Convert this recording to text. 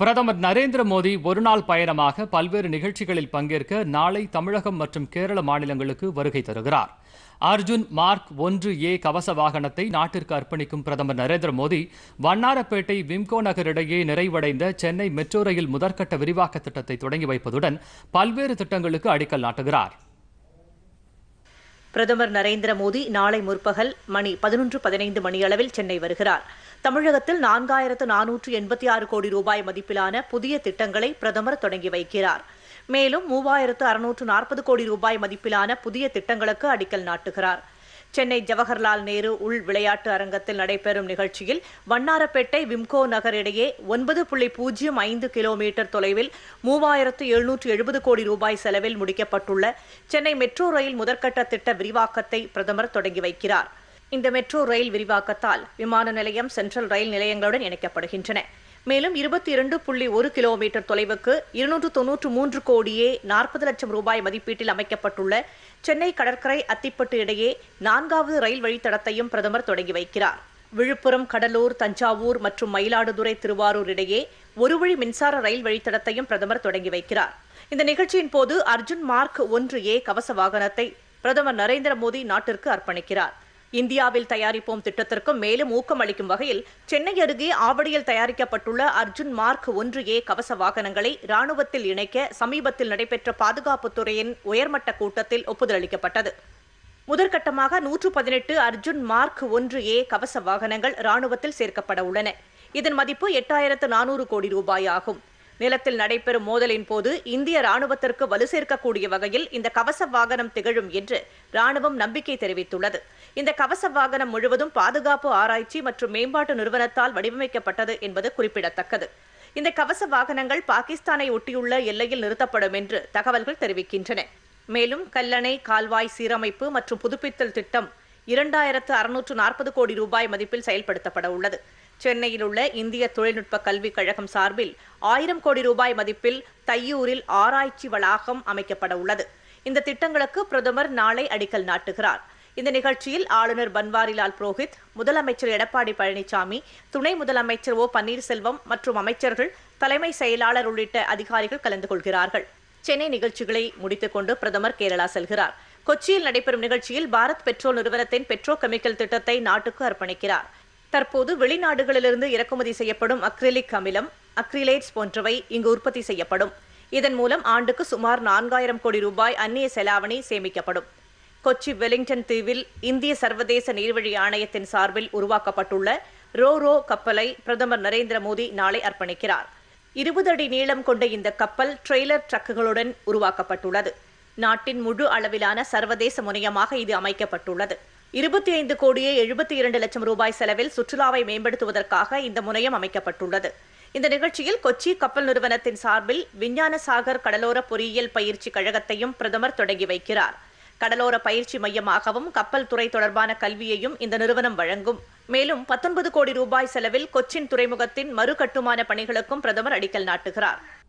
பிரதமர் நரேந்திர மோடி ஒருநாள் பயணமாக பல்வேறு நிகழ்ச்சிகளில் பங்கேற்க நாளை தமிழகம் மற்றும் கேரள மாநிலங்களுக்கு வருகை தருகிறார் அர்ஜுன் மார்க் ஒன்று ஏ கவச வாகனத்தை நாட்டிற்கு அர்ப்பணிக்கும் பிரதமர் நரேந்திர மோடி வண்ணாரப்பேட்டை விம்கோ நகர் இடையே நிறைவடைந்த சென்னை மெட்ரோ ரயில் முதற்கட்ட விரிவாக்க திட்டத்தை தொடங்கி வைப்பதுடன் பல்வேறு திட்டங்களுக்கு அடிக்கல் நாட்டுகிறார் பிரதமர் நரேந்திர மோடி நாளை முற்பகல் மணி பதினொன்று பதினைந்து மணியளவில் சென்னை வருகிறார் தமிழகத்தில் நான்காயிரத்து நானூற்று எண்பத்தி ஆறு கோடி ரூபாய் மதிப்பிலான புதிய திட்டங்களை பிரதமர் தொடங்கி வைக்கிறார் மேலும் மூவாயிரத்து அறுநூற்று நாற்பது கோடி ரூபாய் மதிப்பிலான புதிய திட்டங்களுக்கு அடிக்கல் நாட்டுகிறார் சென்னை ஜவஹர்லால் நேரு உள் விளையாட்டு அரங்கத்தில் நடைபெறும் நிகழ்ச்சியில் வண்ணாரப்பேட்டை விம்கோ நகர் இடையே ஒன்பது புள்ளி பூஜ்ஜியம் ஐந்து கிலோமீட்டர் தொலைவில் மூவாயிரத்து எழுநூற்று எழுபது கோடி ரூபாய் செலவில் முடிக்கப்பட்டுள்ள சென்னை மெட்ரோ ரயில் முதற்கட்ட திட்ட விரிவாக்கத்தை பிரதமர் தொடங்கி வைக்கிறார் இந்த மெட்ரோ ரயில் விரிவாக்கத்தால் விமான நிலையம் சென்ட்ரல் ரயில் நிலையங்களுடன் இணைக்கப்படுகின்றன மேலும் இருபத்தி இரண்டு புள்ளி ஒரு கிலோமீட்டர் தொலைவுக்கு இருநூற்று தொன்னூற்று மூன்று கோடியே நாற்பது லட்சம் ரூபாய் மதிப்பீட்டில் அமைக்கப்பட்டுள்ள சென்னை கடற்கரை அத்திப்பட்டு இடையே நான்காவது ரயில் வழித்தடத்தையும் பிரதமர் தொடங்கி வைக்கிறார் விழுப்புரம் கடலூர் தஞ்சாவூர் மற்றும் மயிலாடுதுறை திருவாரூர் இடையே ஒரு வழி மின்சார ரயில் வழித்தடத்தையும் பிரதமர் தொடங்கி வைக்கிறார் இந்த நிகழ்ச்சியின் போது அர்ஜுன் மார்க் ஒன்று ஏ கவச வாகனத்தை பிரதமர் நரேந்திர மோடி நாட்டிற்கு அர்ப்பணிக்கிறார் இந்தியாவில் தயாரிப்போம் திட்டத்திற்கும் மேலும் ஊக்கம் அளிக்கும் வகையில் சென்னை அருகே ஆவடியில் தயாரிக்கப்பட்டுள்ள அர்ஜுன் மார்க் ஒன்று ஏ கவச வாகனங்களை ராணுவத்தில் இணைக்க சமீபத்தில் நடைபெற்ற பாதுகாப்புத்துறையின் உயர்மட்ட கூட்டத்தில் ஒப்புதல் அளிக்கப்பட்டது முதற்கட்டமாக நூற்று பதினெட்டு அர்ஜுன் மார்க் ஒன்று ஏ கவச வாகனங்கள் ராணுவத்தில் சேர்க்கப்பட உள்ளன இதன் மதிப்பு எட்டாயிரத்து நானூறு கோடி ரூபாய் ஆகும் நிலத்தில் நடைபெறும் மோதலின் போது இந்திய ராணுவத்திற்கு வலு சேர்க்கக்கூடிய வகையில் இந்த கவச வாகனம் திகழும் என்று ராணுவம் நம்பிக்கை தெரிவித்துள்ளது இந்த கவச வாகனம் முழுவதும் பாதுகாப்பு ஆராய்ச்சி மற்றும் மேம்பாட்டு நிறுவனத்தால் வடிவமைக்கப்பட்டது என்பது குறிப்பிடத்தக்கது இந்த கவச வாகனங்கள் பாகிஸ்தானை ஒட்டியுள்ள எல்லையில் நிறுத்தப்படும் என்று தகவல்கள் தெரிவிக்கின்றன மேலும் கல்லணை கால்வாய் சீரமைப்பு மற்றும் புதுப்பித்தல் திட்டம் இரண்டாயிரத்து அறுநூற்று நாற்பது கோடி ரூபாய் மதிப்பில் செயல்படுத்தப்பட உள்ளது சென்னையில் உள்ள இந்திய தொழில்நுட்ப கல்விக் கழகம் சார்பில் ஆயிரம் கோடி ரூபாய் மதிப்பில் தையூரில் ஆராய்ச்சி வளாகம் அமைக்கப்பட உள்ளது இந்த திட்டங்களுக்கு பிரதமர் நாளை அடிக்கல் நாட்டுகிறார் இந்த நிகழ்ச்சியில் ஆளுநர் பன்வாரிலால் புரோஹித் முதலமைச்சர் எடப்பாடி பழனிசாமி துணை முதலமைச்சர் ஓ பன்னீர்செல்வம் மற்றும் அமைச்சர்கள் தலைமை செயலாளர் உள்ளிட்ட அதிகாரிகள் கலந்து கொள்கிறார்கள் சென்னை நிகழ்ச்சிகளை முடித்துக் கொண்டு பிரதமர் கேரளா செல்கிறார் கொச்சியில் நடைபெறும் நிகழ்ச்சியில் பாரத் பெட்ரோல் நிறுவனத்தின் பெட்ரோ கெமிக்கல் திட்டத்தை நாட்டுக்கு அர்ப்பணிக்கிறார் தற்போது வெளிநாடுகளிலிருந்து இறக்குமதி செய்யப்படும் அக்ரிலிக் அமிலம் அக்ரிலேட்ஸ் போன்றவை இங்கு உற்பத்தி செய்யப்படும் இதன் மூலம் ஆண்டுக்கு சுமார் நான்காயிரம் கோடி ரூபாய் அந்நிய செலாவணி சேமிக்கப்படும் கொச்சி வெலிங்டன் தீவில் இந்திய சர்வதேச நீர்வழி ஆணையத்தின் சார்பில் உருவாக்கப்பட்டுள்ள ரோ ரோ கப்பலை பிரதமர் நரேந்திர மோடி நாளை அர்ப்பணிக்கிறார் இருபது அடி நீளம் கொண்ட இந்த கப்பல் ட்ரெய்லர் ட்ரக்குகளுடன் உருவாக்கப்பட்டுள்ளது நாட்டின் முழு அளவிலான சர்வதேச முனையமாக இது அமைக்கப்பட்டுள்ளது இருபத்தி ஐந்து கோடியே எழுபத்தி இரண்டு லட்சம் ரூபாய் செலவில் சுற்றுலாவை மேம்படுத்துவதற்காக இந்த முனையம் அமைக்கப்பட்டுள்ளது இந்த நிகழ்ச்சியில் கொச்சி கப்பல் நிறுவனத்தின் சார்பில் விஞ்ஞான சாகர் கடலோர பொறியியல் பயிற்சி கழகத்தையும் பிரதமர் தொடங்கி வைக்கிறார் கடலோர பயிற்சி மையமாகவும் கப்பல் துறை தொடர்பான கல்வியையும் இந்த நிறுவனம் வழங்கும் மேலும் பத்தொன்பது கோடி ரூபாய் செலவில் கொச்சின் துறைமுகத்தின் மறுகட்டுமான பணிகளுக்கும் பிரதமர் அடிக்கல் நாட்டுகிறார்